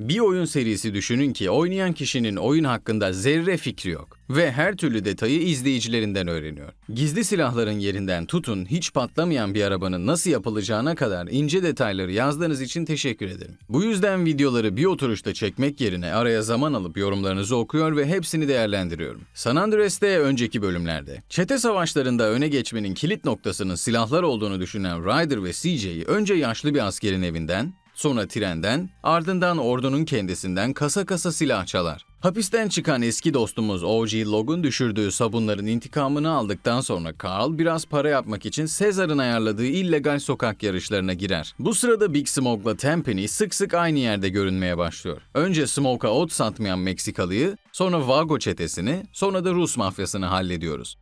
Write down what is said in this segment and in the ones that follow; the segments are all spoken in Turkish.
Bir oyun serisi düşünün ki oynayan kişinin oyun hakkında zerre fikri yok ve her türlü detayı izleyicilerinden öğreniyor. Gizli silahların yerinden tutun hiç patlamayan bir arabanın nasıl yapılacağına kadar ince detayları yazdığınız için teşekkür ederim. Bu yüzden videoları bir oturuşta çekmek yerine araya zaman alıp yorumlarınızı okuyor ve hepsini değerlendiriyorum. San Andreas'te önceki bölümlerde çete savaşlarında öne geçmenin kilit noktasının silahlar olduğunu düşünen Ryder ve CJ'yi önce yaşlı bir askerin evinden Sonra trenden, ardından ordunun kendisinden kasa kasa silah çalar. Hapisten çıkan eski dostumuz O.G. Logg'un düşürdüğü sabunların intikamını aldıktan sonra Carl biraz para yapmak için Sezar'ın ayarladığı illegal sokak yarışlarına girer. Bu sırada Big Smoke'la Tempany sık sık aynı yerde görünmeye başlıyor. Önce Smoke'a ot satmayan Meksikalıyı, sonra Vago çetesini, sonra da Rus mafyasını hallediyoruz.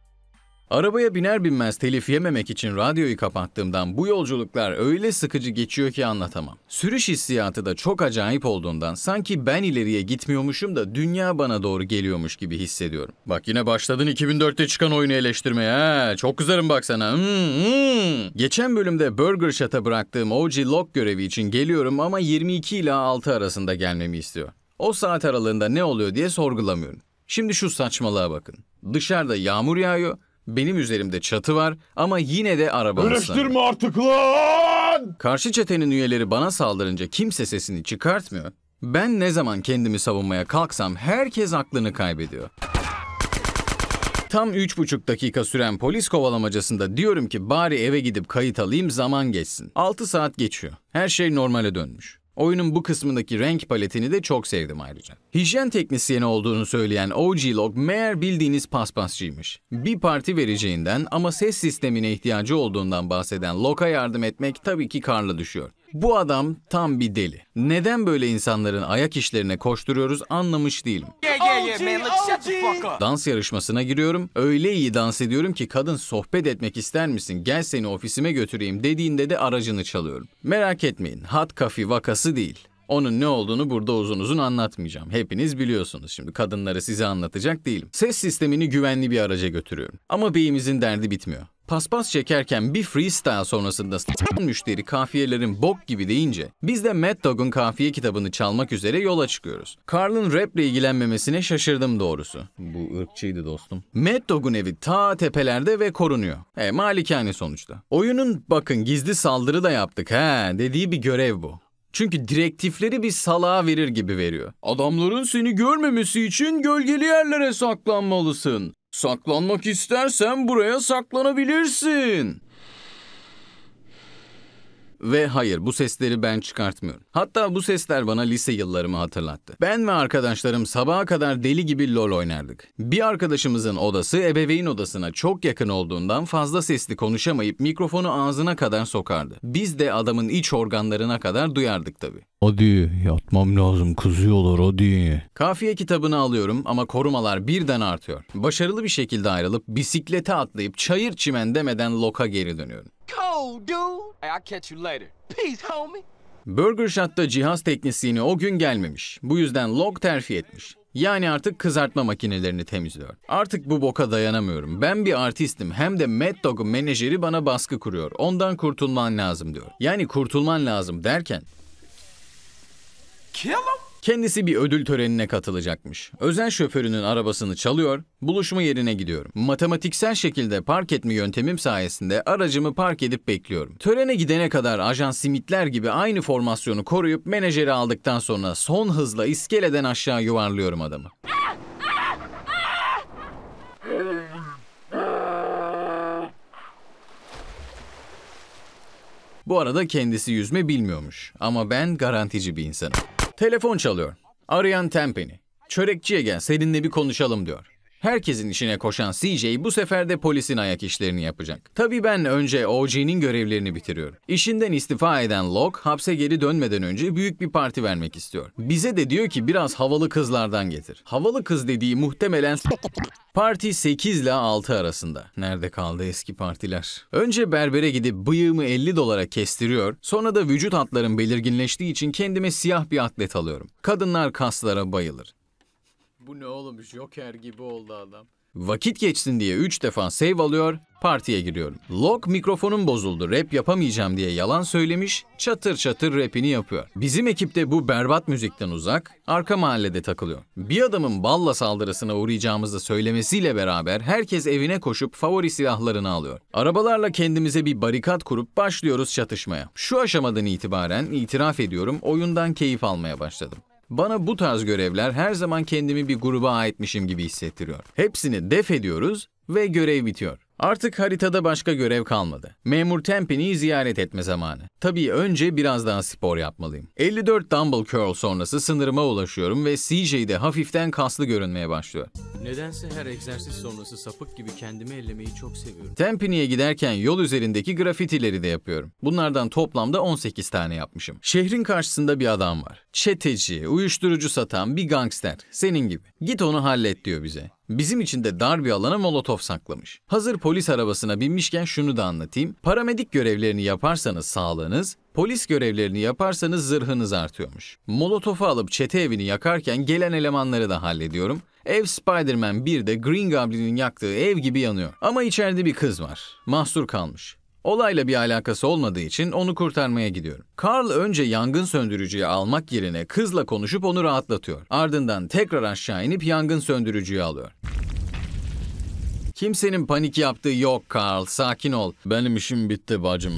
Arabaya biner binmez telif yememek için radyoyu kapattığımdan bu yolculuklar öyle sıkıcı geçiyor ki anlatamam. Sürüş hissiyatı da çok acayip olduğundan sanki ben ileriye gitmiyormuşum da dünya bana doğru geliyormuş gibi hissediyorum. Bak yine başladın 2004'te çıkan oyunu eleştirmeye ha. Çok güzelim baksana. Hmm, hmm. Geçen bölümde Burger Shot'a bıraktığım OG Lock görevi için geliyorum ama 22 ile 6 arasında gelmemi istiyor. O saat aralığında ne oluyor diye sorgulamıyorum. Şimdi şu saçmalığa bakın. Dışarıda yağmur yağıyor benim üzerimde çatı var ama yine de araba Karıştırma artık lan! Karşı çetenin üyeleri bana saldırınca kimse sesini çıkartmıyor. Ben ne zaman kendimi savunmaya kalksam herkes aklını kaybediyor. Tam üç buçuk dakika süren polis kovalamacasında diyorum ki bari eve gidip kayıt alayım zaman geçsin. Altı saat geçiyor. Her şey normale dönmüş. Oyunun bu kısmındaki renk paletini de çok sevdim ayrıca. Hijyen teknisyeni olduğunu söyleyen OG Log meğer bildiğiniz paspasçıymış. Bir parti vereceğinden ama ses sistemine ihtiyacı olduğundan bahseden Log'a yardım etmek tabii ki karla düşüyor. Bu adam tam bir deli. Neden böyle insanların ayak işlerine koşturuyoruz anlamış değilim. Dans yarışmasına giriyorum. Öyle iyi dans ediyorum ki kadın sohbet etmek ister misin? Gel seni ofisime götüreyim dediğinde de aracını çalıyorum. Merak etmeyin. Hat kafi vakası değil. Onun ne olduğunu burada uzun uzun anlatmayacağım. Hepiniz biliyorsunuz. Şimdi kadınları size anlatacak değilim. Ses sistemini güvenli bir araca götürüyorum. Ama beyimizin derdi bitmiyor paspas çekerken bir freestyle sonrasında müşteri kafiyelerin bok gibi deyince biz de Mad Dog'un kafiye kitabını çalmak üzere yola çıkıyoruz. Carl'ın rap ilgilenmemesine şaşırdım doğrusu. Bu ırkçıydı dostum. Mad Dog'un evi ta tepelerde ve korunuyor. E malikane sonuçta. Oyunun bakın gizli saldırı da yaptık he dediği bir görev bu. Çünkü direktifleri bir salağa verir gibi veriyor. Adamların seni görmemesi için gölgeli yerlere saklanmalısın. Saklanmak istersen buraya saklanabilirsin. Ve hayır bu sesleri ben çıkartmıyorum. Hatta bu sesler bana lise yıllarımı hatırlattı. Ben ve arkadaşlarım sabaha kadar deli gibi LOL oynardık. Bir arkadaşımızın odası ebeveyn odasına çok yakın olduğundan fazla sesli konuşamayıp mikrofonu ağzına kadar sokardı. Biz de adamın iç organlarına kadar duyardık tabii. Hadi yatmam lazım kızıyorlar hadi. Kafiye kitabını alıyorum ama korumalar birden artıyor. Başarılı bir şekilde ayrılıp bisiklete atlayıp çayır çimen demeden loka geri dönüyorum dude. Hey, I'll catch you later. Peace, homie. Burger Shot'ta cihaz teknisyeni o gün gelmemiş. Bu yüzden Log terfi etmiş. Yani artık kızartma makinelerini temizliyor. Artık bu boka dayanamıyorum. Ben bir artistim. Hem de Mad Dog'un menajeri bana baskı kuruyor. Ondan kurtulman lazım diyor. Yani kurtulman lazım derken... Kill him? Kendisi bir ödül törenine katılacakmış. Özel şoförünün arabasını çalıyor, buluşma yerine gidiyorum. Matematiksel şekilde park etme yöntemim sayesinde aracımı park edip bekliyorum. Törene gidene kadar ajan simitler gibi aynı formasyonu koruyup menajeri aldıktan sonra son hızla iskeleden aşağı yuvarlıyorum adamı. Bu arada kendisi yüzme bilmiyormuş ama ben garantici bir insanım. Telefon çalıyor. Arayan Tempeni. Çörekçiye gel seninle bir konuşalım diyor. Herkesin işine koşan CJ bu sefer de polisin ayak işlerini yapacak. Tabii ben önce OG'nin görevlerini bitiriyorum. İşinden istifa eden Locke hapse geri dönmeden önce büyük bir parti vermek istiyor. Bize de diyor ki biraz havalı kızlardan getir. Havalı kız dediği muhtemelen Parti 8 ile 6 arasında. Nerede kaldı eski partiler? Önce berbere gidip bıyığımı 50 dolara kestiriyor. Sonra da vücut hatlarım belirginleştiği için kendime siyah bir atlet alıyorum. Kadınlar kaslara bayılır. Bu ne oğlum Joker gibi oldu adam. Vakit geçsin diye 3 defa save alıyor, partiye giriyorum. Lok mikrofonum bozuldu, rap yapamayacağım diye yalan söylemiş, çatır çatır rapini yapıyor. Bizim ekipte bu berbat müzikten uzak, arka mahallede takılıyor. Bir adamın balla saldırısına uğrayacağımızı söylemesiyle beraber herkes evine koşup favori silahlarını alıyor. Arabalarla kendimize bir barikat kurup başlıyoruz çatışmaya. Şu aşamadan itibaren itiraf ediyorum oyundan keyif almaya başladım. Bana bu tarz görevler her zaman kendimi bir gruba aitmişim gibi hissettiriyor. Hepsini def ediyoruz ve görev bitiyor. Artık haritada başka görev kalmadı. Memur Tempin'i ziyaret etme zamanı. Tabii önce biraz daha spor yapmalıyım. 54 dumbbell curl sonrası sınırıma ulaşıyorum ve CJ'de hafiften kaslı görünmeye başlıyor. Nedense her egzersiz sonrası sapık gibi kendimi ellemeyi çok seviyorum. Tampini'ye giderken yol üzerindeki grafitileri de yapıyorum. Bunlardan toplamda 18 tane yapmışım. Şehrin karşısında bir adam var. Çeteci, uyuşturucu satan bir gangster. Senin gibi. Git onu hallet diyor bize. Bizim için de dar bir alana molotof saklamış. Hazır polis arabasına binmişken şunu da anlatayım. Paramedik görevlerini yaparsanız sağlığınız, polis görevlerini yaparsanız zırhınız artıyormuş. Molotofu alıp çete evini yakarken gelen elemanları da hallediyorum. Ev Spider-Man 1'de Green Goblin'in yaktığı ev gibi yanıyor. Ama içeride bir kız var. Mahsur kalmış. Olayla bir alakası olmadığı için onu kurtarmaya gidiyorum. Carl önce yangın söndürücüyü almak yerine kızla konuşup onu rahatlatıyor. Ardından tekrar aşağı inip yangın söndürücüyü alıyor. Kimsenin panik yaptığı yok Carl, sakin ol. Benim işim bitti bacım.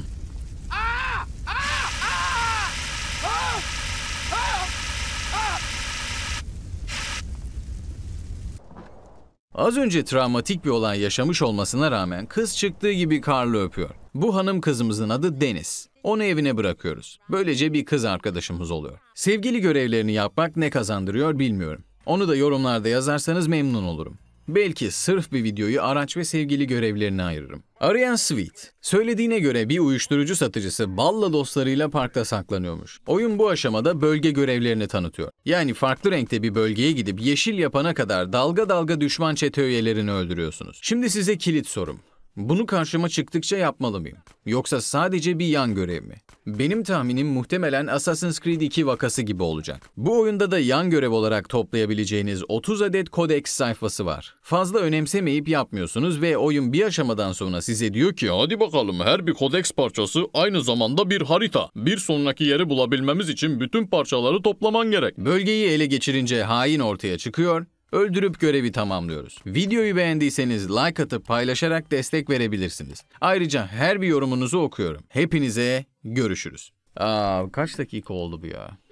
Az önce travmatik bir olay yaşamış olmasına rağmen kız çıktığı gibi Karl'ı öpüyor. Bu hanım kızımızın adı Deniz. Onu evine bırakıyoruz. Böylece bir kız arkadaşımız oluyor. Sevgili görevlerini yapmak ne kazandırıyor bilmiyorum. Onu da yorumlarda yazarsanız memnun olurum. Belki sırf bir videoyu araç ve sevgili görevlerine ayırırım. Arayan Sweet, söylediğine göre bir uyuşturucu satıcısı balla dostlarıyla parkta saklanıyormuş. Oyun bu aşamada bölge görevlerini tanıtıyor. Yani farklı renkte bir bölgeye gidip yeşil yapana kadar dalga dalga düşman çete üyelerini öldürüyorsunuz. Şimdi size kilit sorum. Bunu karşıma çıktıkça yapmalı mıyım? Yoksa sadece bir yan görev mi? Benim tahminim muhtemelen Assassin's Creed 2 vakası gibi olacak. Bu oyunda da yan görev olarak toplayabileceğiniz 30 adet kodex sayfası var. Fazla önemsemeyip yapmıyorsunuz ve oyun bir aşamadan sonra size diyor ki hadi bakalım her bir kodex parçası aynı zamanda bir harita. Bir sonraki yeri bulabilmemiz için bütün parçaları toplaman gerek. Bölgeyi ele geçirince hain ortaya çıkıyor Öldürüp görevi tamamlıyoruz. Videoyu beğendiyseniz like atıp paylaşarak destek verebilirsiniz. Ayrıca her bir yorumunuzu okuyorum. Hepinize görüşürüz. Aa kaç dakika oldu bu ya?